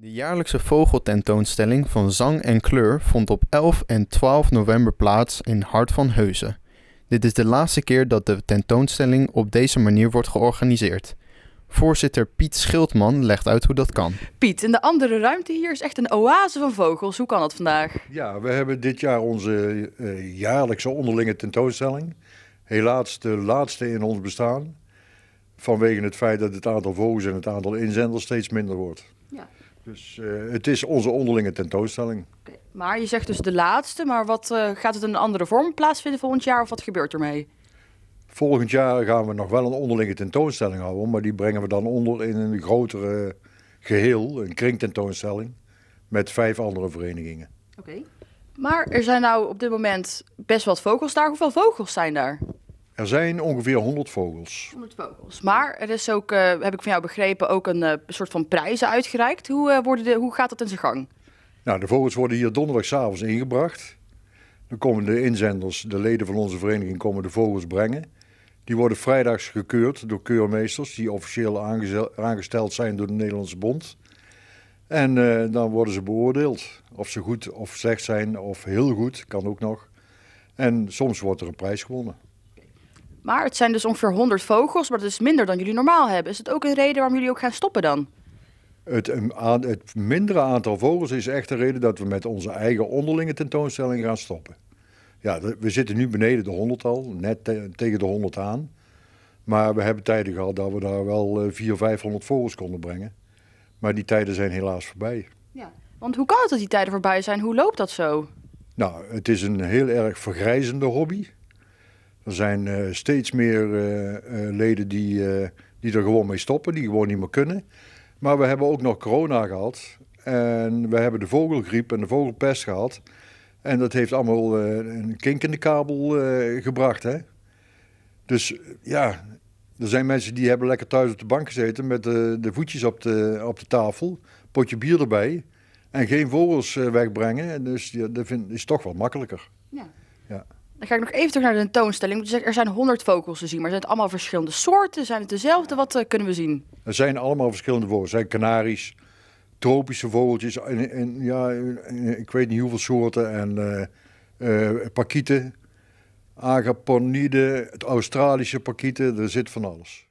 De jaarlijkse vogeltentoonstelling van Zang en Kleur vond op 11 en 12 november plaats in Hart van Heusen. Dit is de laatste keer dat de tentoonstelling op deze manier wordt georganiseerd. Voorzitter Piet Schildman legt uit hoe dat kan. Piet, in de andere ruimte hier is echt een oase van vogels. Hoe kan dat vandaag? Ja, we hebben dit jaar onze eh, jaarlijkse onderlinge tentoonstelling. Helaas de laatste in ons bestaan. Vanwege het feit dat het aantal vogels en het aantal inzenders steeds minder wordt. Ja. Dus eh, het is onze onderlinge tentoonstelling. Maar je zegt dus de laatste, maar wat, eh, gaat het een andere vorm plaatsvinden volgend jaar of wat gebeurt ermee? Volgend jaar gaan we nog wel een onderlinge tentoonstelling houden, maar die brengen we dan onder in een grotere geheel, een kringtentoonstelling, met vijf andere verenigingen. Oké. Maar er zijn nou op dit moment best wat vogels daar. Hoeveel vogels zijn daar? Er zijn ongeveer 100 vogels. 100 vogels. Maar er is ook, eh, heb ik van jou begrepen, ook een eh, soort van prijzen uitgereikt. Hoe, uh, worden de, hoe gaat dat in zijn gang? Nou, de vogels worden hier donderdagavond ingebracht. Dan komen de inzenders, de leden van onze vereniging, komen de vogels brengen. Die worden vrijdags gekeurd door keurmeesters, die officieel aangesteld zijn door de Nederlandse Bond. En dan worden ze beoordeeld. Of ze goed of slecht zijn, of heel goed, kan ook nog. En soms wordt er een prijs gewonnen. Maar het zijn dus ongeveer 100 vogels, maar dat is minder dan jullie normaal hebben. Is dat ook een reden waarom jullie ook gaan stoppen dan? Het, het mindere aantal vogels is echt de reden dat we met onze eigen onderlinge tentoonstelling gaan stoppen. Ja, we zitten nu beneden de 100 al, net tegen de 100 aan. Maar we hebben tijden gehad dat we daar wel 400, eh, 500 vogels konden brengen. Maar die tijden zijn helaas voorbij. Ja, want hoe kan het dat die tijden voorbij zijn? Hoe loopt dat zo? Nou, het is een heel erg vergrijzende hobby. Er zijn eh, steeds meer eh, eh, leden die, die er gewoon mee stoppen, die gewoon niet meer kunnen. Maar we hebben ook nog corona gehad. En we hebben de vogelgriep en de vogelpest gehad. En dat heeft allemaal een kink in de kabel gebracht. Hè? Dus ja, er zijn mensen die hebben lekker thuis op de bank gezeten met de voetjes op de, op de tafel, potje bier erbij en geen vogels wegbrengen. Dus dat is toch wat makkelijker. Ja. Dan ga ik nog even terug naar de tentoonstelling. er zijn honderd vogels te zien, maar zijn het allemaal verschillende soorten? Zijn het dezelfde? Wat eh, kunnen we zien? Er zijn allemaal verschillende vogels. Er zijn kanaries, tropische vogeltjes en, en ja, ik weet niet hoeveel soorten. En eh, eh, pakieten, agaponiden, het Australische pakieten, er zit van alles.